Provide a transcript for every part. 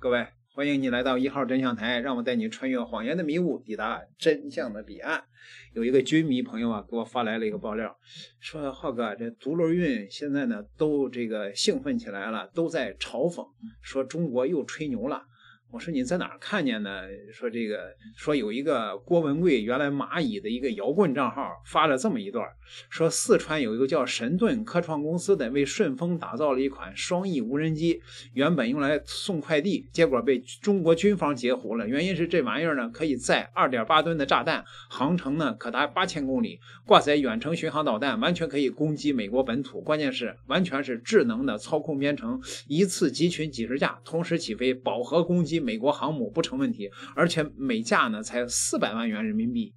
各位，欢迎你来到一号真相台，让我带你穿越谎言的迷雾，抵达真相的彼岸。有一个军迷朋友啊，给我发来了一个爆料，说浩哥，这独轮运现在呢都这个兴奋起来了，都在嘲讽，说中国又吹牛了。我说你在哪儿看见的？说这个说有一个郭文贵原来蚂蚁的一个摇滚账号发了这么一段，说四川有一个叫神盾科创公司的为顺丰打造了一款双翼无人机，原本用来送快递，结果被中国军方截胡了。原因是这玩意儿呢可以载二点八吨的炸弹，航程呢可达八千公里，挂载远程巡航导弹，完全可以攻击美国本土。关键是完全是智能的操控编程，一次集群几十架同时起飞，饱和攻击。美国航母不成问题，而且每架呢才四百万元人民币，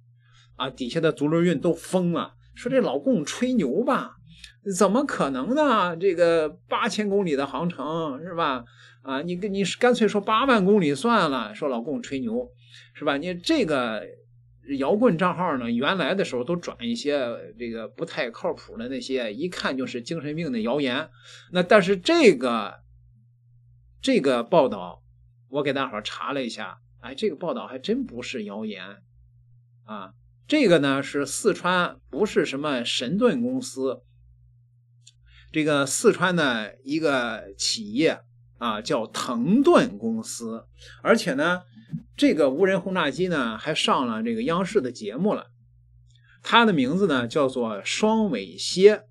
啊，底下的足轮运都疯了，说这老共吹牛吧？怎么可能呢？这个八千公里的航程是吧？啊，你你干脆说八万公里算了，说老共吹牛是吧？你这个摇滚账号呢，原来的时候都转一些这个不太靠谱的那些一看就是精神病的谣言，那但是这个这个报道。我给大伙查了一下，哎，这个报道还真不是谣言，啊，这个呢是四川，不是什么神盾公司，这个四川的一个企业啊叫腾盾公司，而且呢，这个无人轰炸机呢还上了这个央视的节目了，它的名字呢叫做双尾蝎，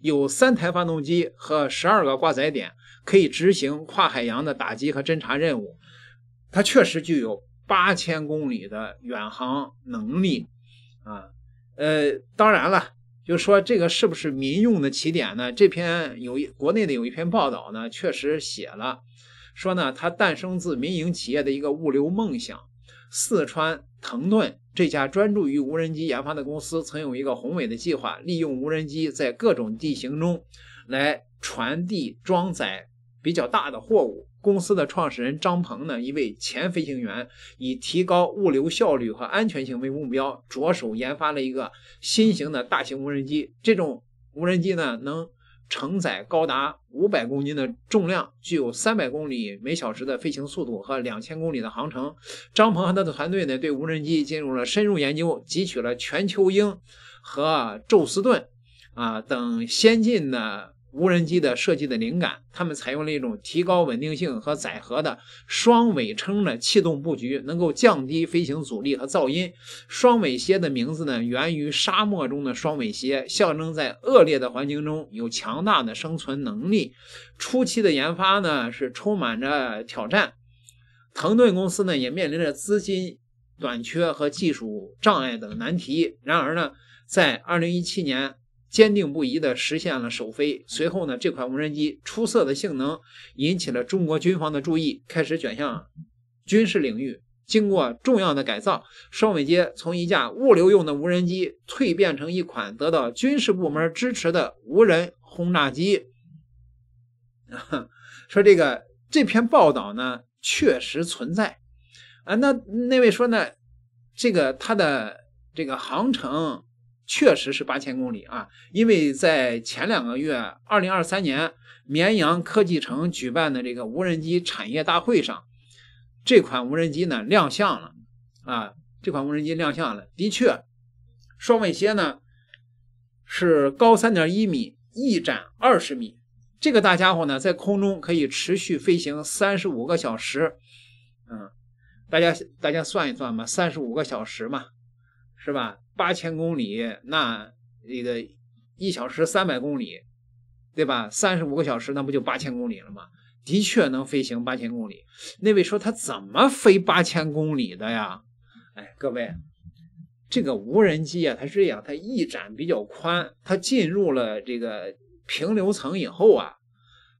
有三台发动机和十二个挂载点。可以执行跨海洋的打击和侦察任务，它确实具有八千公里的远航能力啊。呃，当然了，就说这个是不是民用的起点呢？这篇有一国内的有一篇报道呢，确实写了，说呢它诞生自民营企业的一个物流梦想。四川腾盾这家专注于无人机研发的公司，曾有一个宏伟的计划，利用无人机在各种地形中来传递、装载。比较大的货物。公司的创始人张鹏呢，一位前飞行员，以提高物流效率和安全性为目标，着手研发了一个新型的大型无人机。这种无人机呢，能承载高达五百公斤的重量，具有三百公里每小时的飞行速度和两千公里的航程。张鹏和他的团队呢，对无人机进入了深入研究，汲取了全球鹰和宙斯盾啊等先进的。无人机的设计的灵感，他们采用了一种提高稳定性和载荷的双尾撑的气动布局，能够降低飞行阻力和噪音。双尾蝎的名字呢，源于沙漠中的双尾蝎，象征在恶劣的环境中有强大的生存能力。初期的研发呢，是充满着挑战。腾盾公司呢，也面临着资金短缺和技术障碍等难题。然而呢，在二零一七年。坚定不移地实现了首飞。随后呢，这款无人机出色的性能引起了中国军方的注意，开始转向军事领域。经过重要的改造，双尾街从一架物流用的无人机蜕变成一款得到军事部门支持的无人轰炸机。说这个这篇报道呢确实存在啊，那那位说呢，这个它的这个航程。确实是八千公里啊，因为在前两个月，二零二三年绵阳科技城举办的这个无人机产业大会上，这款无人机呢亮相了啊，这款无人机亮相了，的确，双尾蝎呢是高三点一米，翼展二十米，这个大家伙呢在空中可以持续飞行三十五个小时，嗯，大家大家算一算嘛，三十五个小时嘛，是吧？八千公里，那那个一小时三百公里，对吧？三十五个小时，那不就八千公里了吗？的确能飞行八千公里。那位说他怎么飞八千公里的呀？哎，各位，这个无人机啊，它是这样，它翼展比较宽，它进入了这个平流层以后啊，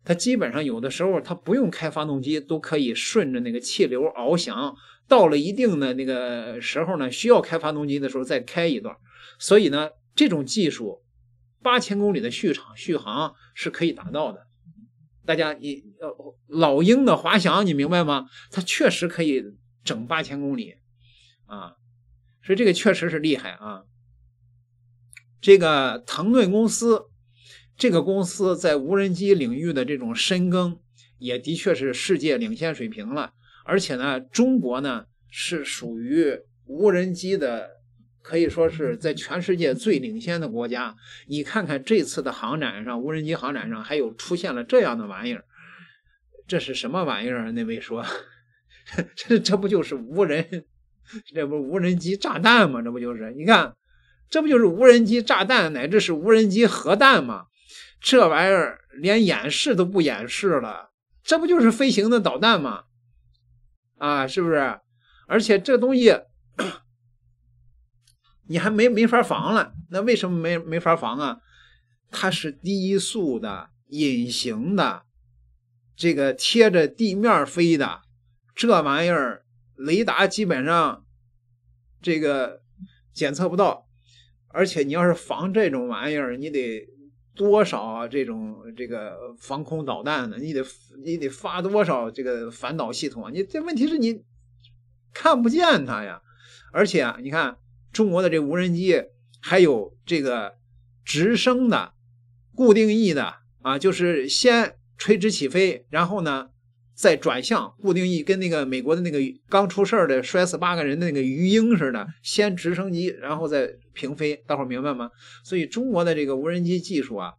它基本上有的时候它不用开发动机都可以顺着那个气流翱翔。到了一定的那个时候呢，需要开发动机的时候再开一段，所以呢，这种技术八千公里的续航续航是可以达到的。大家，你老鹰的滑翔你明白吗？它确实可以整八千公里啊，所以这个确实是厉害啊。这个腾顿公司，这个公司在无人机领域的这种深耕，也的确是世界领先水平了。而且呢，中国呢是属于无人机的，可以说是在全世界最领先的国家。你看看这次的航展上，无人机航展上还有出现了这样的玩意儿，这是什么玩意儿？那位说，这这不就是无人，这不无人机炸弹吗？这不就是你看，这不就是无人机炸弹，乃至是无人机核弹吗？这玩意儿连演示都不演示了，这不就是飞行的导弹吗？啊，是不是？而且这东西你还没没法防了，那为什么没没法防啊？它是低速的、隐形的，这个贴着地面飞的，这玩意儿雷达基本上这个检测不到，而且你要是防这种玩意儿，你得。多少这种这个防空导弹呢？你得你得发多少这个反导系统啊？你这问题是你看不见它呀，而且啊，你看中国的这无人机还有这个直升的、固定翼的啊，就是先垂直起飞，然后呢。再转向，固定翼跟那个美国的那个刚出事儿的摔死八个人的那个鱼鹰似的，先直升机，然后再平飞，大伙儿明白吗？所以中国的这个无人机技术啊，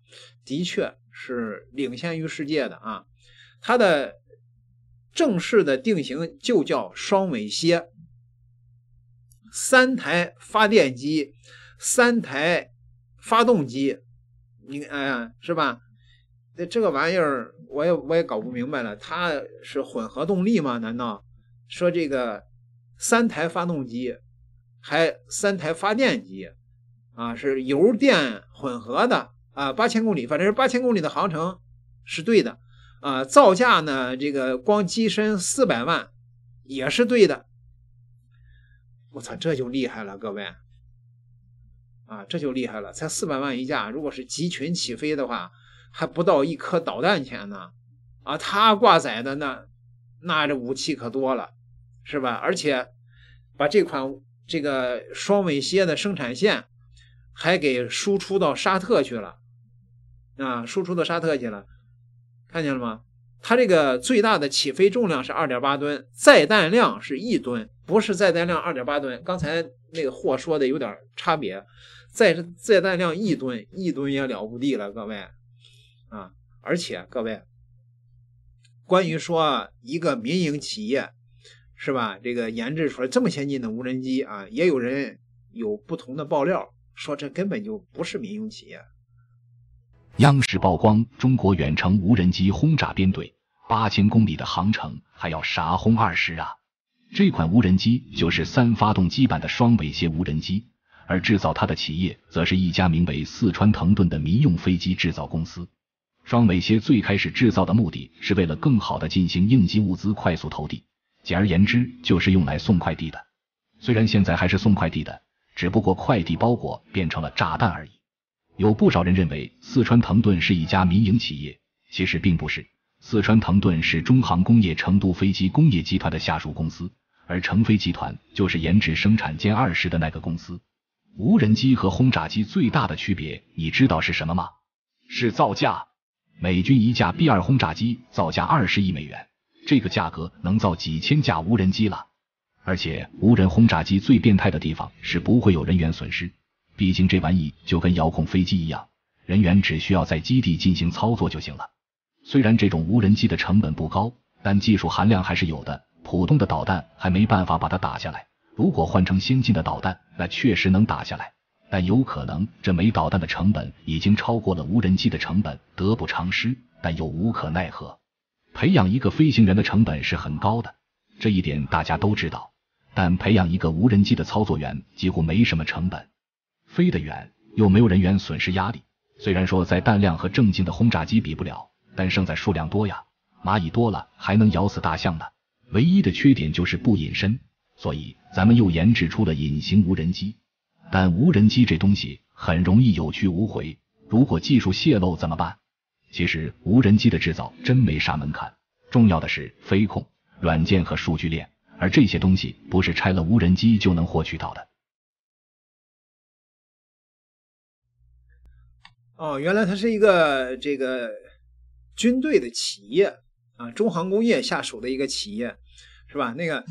的确是领先于世界的啊。它的正式的定型就叫双尾蝎，三台发电机，三台发动机，你哎是吧？那这个玩意儿，我也我也搞不明白了。它是混合动力吗？难道说这个三台发动机还三台发电机啊？是油电混合的啊？八千公里，反正是八千公里的航程是对的啊。造价呢，这个光机身四百万也是对的。我操，这就厉害了，各位啊，这就厉害了，才四百万一架，如果是集群起飞的话。还不到一颗导弹钱呢，啊，它挂载的那那这武器可多了，是吧？而且把这款这个双尾蝎的生产线还给输出到沙特去了，啊，输出到沙特去了，看见了吗？它这个最大的起飞重量是二点八吨，载弹量是一吨，不是载弹量二点八吨。刚才那个货说的有点差别，载这载弹量一吨，一吨也了不地了，各位。啊！而且各位，关于说一个民营企业是吧？这个研制出来这么先进的无人机啊，也有人有不同的爆料，说这根本就不是民营企业。央视曝光中国远程无人机轰炸编队，八千公里的航程还要啥轰二十啊？这款无人机就是三发动机版的双尾蝎无人机，而制造它的企业则是一家名为四川腾盾的民用飞机制造公司。双尾蝎最开始制造的目的是为了更好的进行应急物资快速投递，简而言之就是用来送快递的。虽然现在还是送快递的，只不过快递包裹变成了炸弹而已。有不少人认为四川腾顿是一家民营企业，其实并不是。四川腾顿是中航工业成都飞机工业集团的下属公司，而成飞集团就是研制生产歼二十的那个公司。无人机和轰炸机最大的区别，你知道是什么吗？是造价。美军一架 B 二轰炸机造价二十亿美元，这个价格能造几千架无人机了。而且无人轰炸机最变态的地方是不会有人员损失，毕竟这玩意就跟遥控飞机一样，人员只需要在基地进行操作就行了。虽然这种无人机的成本不高，但技术含量还是有的。普通的导弹还没办法把它打下来，如果换成先进的导弹，那确实能打下来。但有可能，这枚导弹的成本已经超过了无人机的成本，得不偿失，但又无可奈何。培养一个飞行员的成本是很高的，这一点大家都知道。但培养一个无人机的操作员几乎没什么成本，飞得远，又没有人员损失压力。虽然说在弹量和正经的轰炸机比不了，但胜在数量多呀，蚂蚁多了还能咬死大象呢。唯一的缺点就是不隐身，所以咱们又研制出了隐形无人机。但无人机这东西很容易有去无回，如果技术泄露怎么办？其实无人机的制造真没啥门槛，重要的是飞控软件和数据链，而这些东西不是拆了无人机就能获取到的。哦，原来它是一个这个军队的企业啊，中航工业下属的一个企业，是吧？那个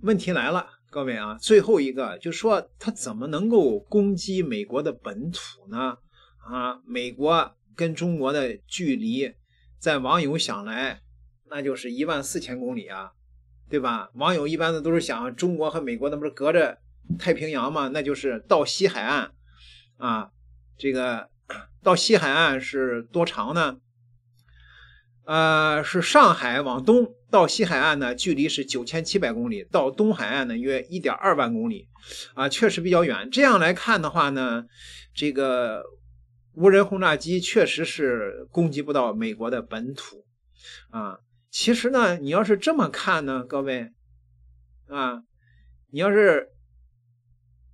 问题来了。各位啊，最后一个就说他怎么能够攻击美国的本土呢？啊，美国跟中国的距离，在网友想来，那就是一万四千公里啊，对吧？网友一般的都是想，中国和美国那不是隔着太平洋嘛？那就是到西海岸啊，这个到西海岸是多长呢？呃，是上海往东到西海岸呢，距离是九千七百公里；到东海岸呢，约一点二万公里，啊，确实比较远。这样来看的话呢，这个无人轰炸机确实是攻击不到美国的本土，啊，其实呢，你要是这么看呢，各位，啊，你要是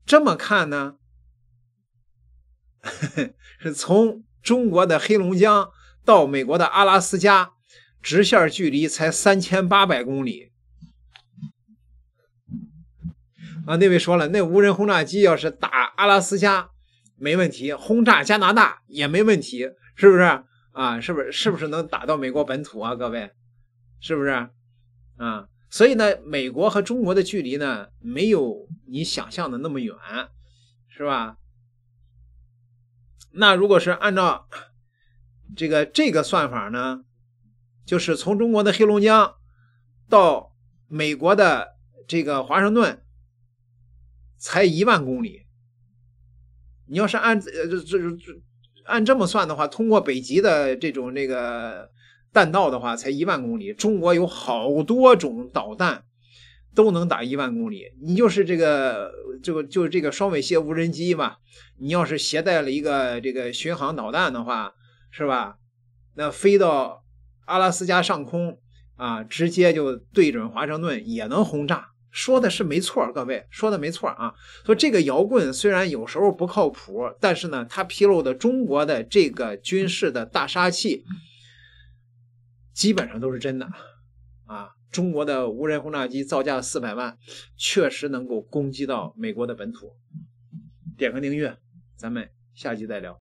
这么看呢，是从中国的黑龙江。到美国的阿拉斯加，直线距离才三千八百公里。啊，那位说了，那无人轰炸机要是打阿拉斯加，没问题；轰炸加拿大也没问题，是不是？啊，是不是？是不是能打到美国本土啊？各位，是不是？啊，所以呢，美国和中国的距离呢，没有你想象的那么远，是吧？那如果是按照。这个这个算法呢，就是从中国的黑龙江到美国的这个华盛顿，才一万公里。你要是按呃这这这按这么算的话，通过北极的这种那个弹道的话，才一万公里。中国有好多种导弹都能打一万公里。你就是这个这个就是这个双尾蝎无人机嘛，你要是携带了一个这个巡航导弹的话。是吧？那飞到阿拉斯加上空啊，直接就对准华盛顿也能轰炸，说的是没错，各位说的没错啊。说这个摇滚虽然有时候不靠谱，但是呢，它披露的中国的这个军事的大杀器，基本上都是真的啊。中国的无人轰炸机造价四百万，确实能够攻击到美国的本土。点个订阅，咱们下期再聊。